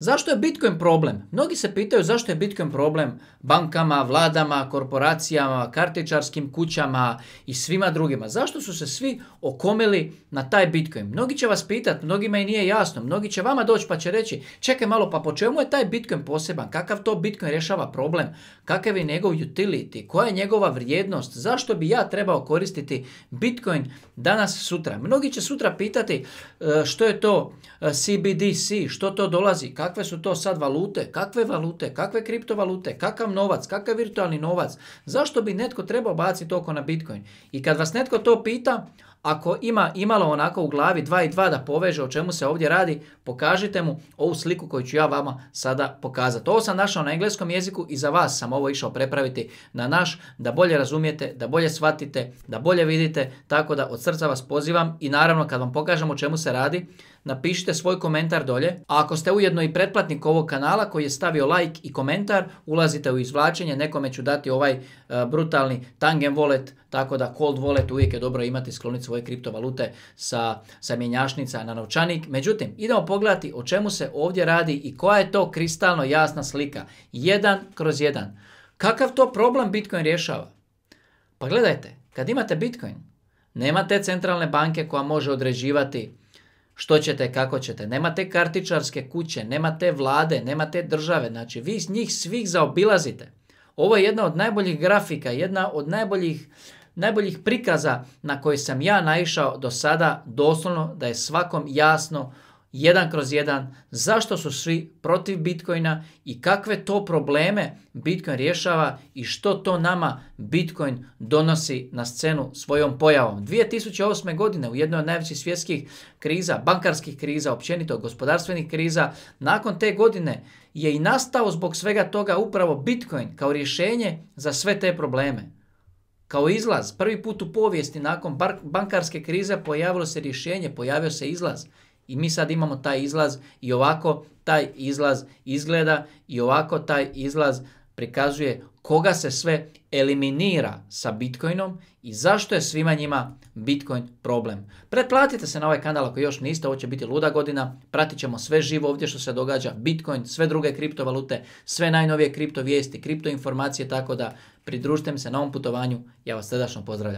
Zašto je Bitcoin problem? Mnogi se pitaju zašto je Bitcoin problem bankama, vladama, korporacijama, kartičarskim kućama i svima drugima. Zašto su se svi okomili na taj Bitcoin? Mnogi će vas pitati, mnogima i nije jasno, mnogi će vama doći pa će reći čekaj malo pa po čemu je taj Bitcoin poseban? Kakav to Bitcoin rješava problem? Kakav je njegov utility? Koja je njegova vrijednost? Zašto bi ja trebao koristiti Bitcoin danas sutra? Mnogi će sutra pitati e, što je to CBDC, e, što to dolazi, kakve su to sad valute, kakve valute, kakve kriptovalute, kakav novac, kakav virtualni novac. Zašto bi netko trebao baciti oko na Bitcoin? I kad vas netko to pita, ako ima imalo onako u glavi dva i dva da poveže o čemu se ovdje radi, pokažite mu ovu sliku koju ću ja vama sada pokazati. Ovo sam našao na engleskom jeziku i za vas sam ovo išao prepraviti na naš, da bolje razumijete, da bolje shvatite, da bolje vidite, tako da od srca vas pozivam i naravno kad vam pokažem o čemu se radi, napišite svoj komentar dolje. A ako ste ujedno i pretplatnik ovog kanala koji je stavio like i komentar, ulazite u izvlačenje, nekome ću dati ovaj e, brutalni tangen wallet, tako da cold wallet uvijek je dobro imati sklonicu svoje kriptovalute sa, sa mjenjačnica na novčanik. Međutim, idemo pogledati o čemu se ovdje radi i koja je to kristalno jasna slika. Jedan kroz jedan. Kakav to problem Bitcoin rješava? Pa gledajte, kad imate Bitcoin, nema te centralne banke koja može određivati što ćete, kako ćete. Nema te kartičarske kuće, nema te vlade, nema te države. Znači, vi njih svih zaobilazite. Ovo je jedna od najboljih grafika, jedna od najboljih najboljih prikaza na koje sam ja naišao do sada doslovno da je svakom jasno jedan kroz jedan zašto su svi protiv Bitcoina i kakve to probleme Bitcoin rješava i što to nama Bitcoin donosi na scenu svojom pojavom. 2008. godine u jednoj od najvećih svjetskih kriza, bankarskih kriza, općenito gospodarstvenih kriza, nakon te godine je i nastao zbog svega toga upravo Bitcoin kao rješenje za sve te probleme. Kao izlaz, prvi put u povijesti nakon bankarske krize pojavilo se rješenje, pojavio se izlaz. I mi sad imamo taj izlaz i ovako taj izlaz izgleda i ovako taj izlaz prikazuje koga se sve eliminira sa Bitcoinom i zašto je svima njima Bitcoin problem. Pretplatite se na ovaj kanal ako još niste, ovo će biti luda godina, pratit ćemo sve živo ovdje što se događa, Bitcoin, sve druge kriptovalute, sve najnovije kriptovijesti, kriptoinformacije, tako da pridružite mi se na ovom putovanju, ja vas srdačno pozdravljam.